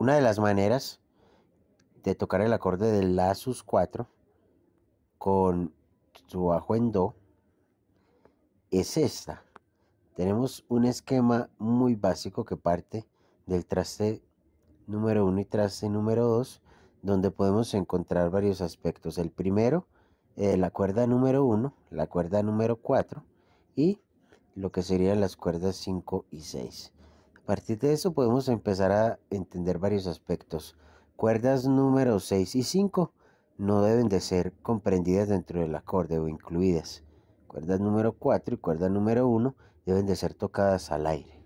Una de las maneras de tocar el acorde de La sus 4 con su bajo en Do es esta. Tenemos un esquema muy básico que parte del traste número 1 y traste número 2 donde podemos encontrar varios aspectos. El primero, eh, la cuerda número 1, la cuerda número 4 y lo que serían las cuerdas 5 y 6 partir de eso podemos empezar a entender varios aspectos. Cuerdas número 6 y 5 no deben de ser comprendidas dentro del acorde o incluidas. Cuerdas número 4 y cuerda número 1 deben de ser tocadas al aire.